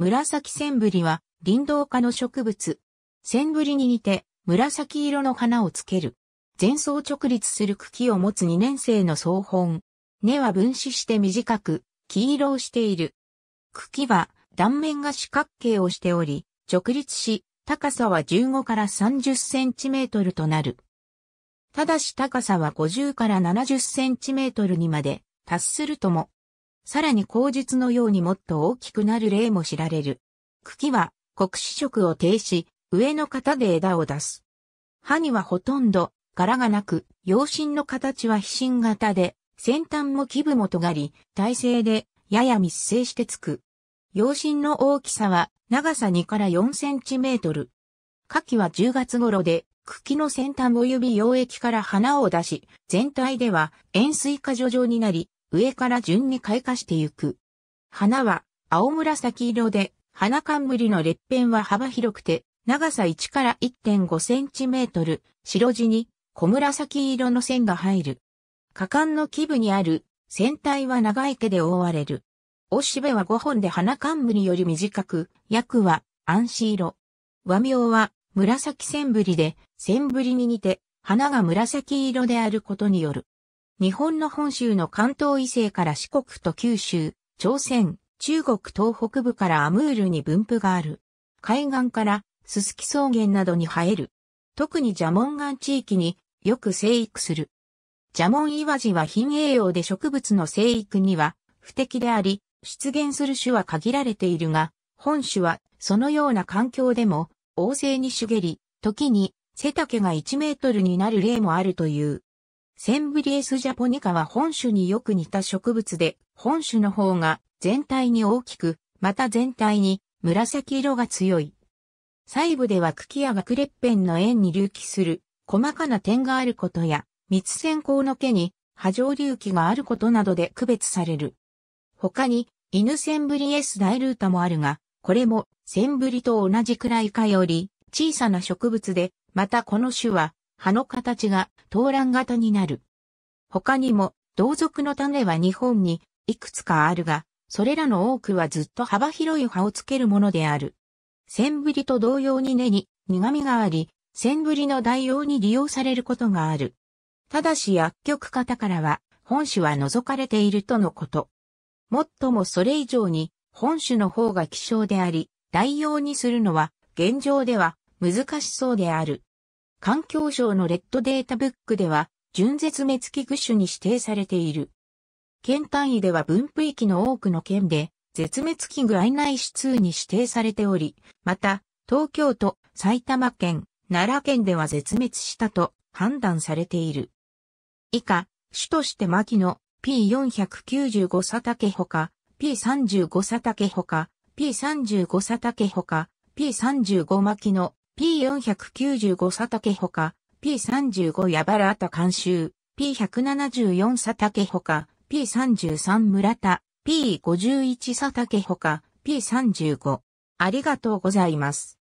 紫センブリは林道科の植物。センブリに似て紫色の花をつける。前走直立する茎を持つ2年生の草本。根は分子して短く、黄色をしている。茎は断面が四角形をしており、直立し、高さは15から30センチメートルとなる。ただし高さは50から70センチメートルにまで達するともさらに口述のようにもっと大きくなる例も知られる。茎は黒子色を停止、上の型で枝を出す。歯にはほとんど柄がなく、葉心の形は皮心型で、先端も基部も尖り、体勢でやや密生してつく。葉心の大きさは長さ2から4センチメートル。夏季は10月頃で、茎の先端及指溶液から花を出し、全体では塩水化除状になり、上から順に開花してゆく。花は青紫色で、花冠の列片は幅広くて、長さ1から1.5センチメートル、白地に小紫色の線が入る。果敢の基部にある、船体は長い毛で覆われる。おしべは5本で花冠より短く、薬は暗視色。和名は紫線ぶりで、線ぶりに似て、花が紫色であることによる。日本の本州の関東以西から四国と九州、朝鮮、中国東北部からアムールに分布がある。海岸からススキ草原などに生える。特に蛇紋岩地域によく生育する。蛇紋岩地は貧栄養で植物の生育には不適であり、出現する種は限られているが、本種はそのような環境でも旺盛に茂り、時に背丈が1メートルになる例もあるという。センブリエスジャポニカは本種によく似た植物で、本種の方が全体に大きく、また全体に紫色が強い。細部では茎やッペ片の円に隆起する細かな点があることや、蜜線香の毛に波状隆起があることなどで区別される。他に、イヌセンブリエスダイルータもあるが、これもセンブリと同じくらいかより小さな植物で、またこの種は葉の形が盗卵型になる。他にも、同族の種は日本にいくつかあるが、それらの多くはずっと幅広い葉をつけるものである。センブリと同様に根に苦味があり、センブリの代用に利用されることがある。ただし薬局方からは、本種は除かれているとのこと。もっともそれ以上に、本種の方が希少であり、代用にするのは、現状では難しそうである。環境省のレッドデータブックでは、純絶滅危惧種に指定されている。県単位では分布域の多くの県で、絶滅危惧愛内指通に指定されており、また、東京都、埼玉県、奈良県では絶滅したと判断されている。以下、種として牧野 P495 サタケほか、P35 サタケほか、P35 サタケほか、P35 牧野 P495 佐竹ほか、P35 矢原田監修、P174 佐竹ほか、P33 村田、P51 佐竹ほか、P35。ありがとうございます。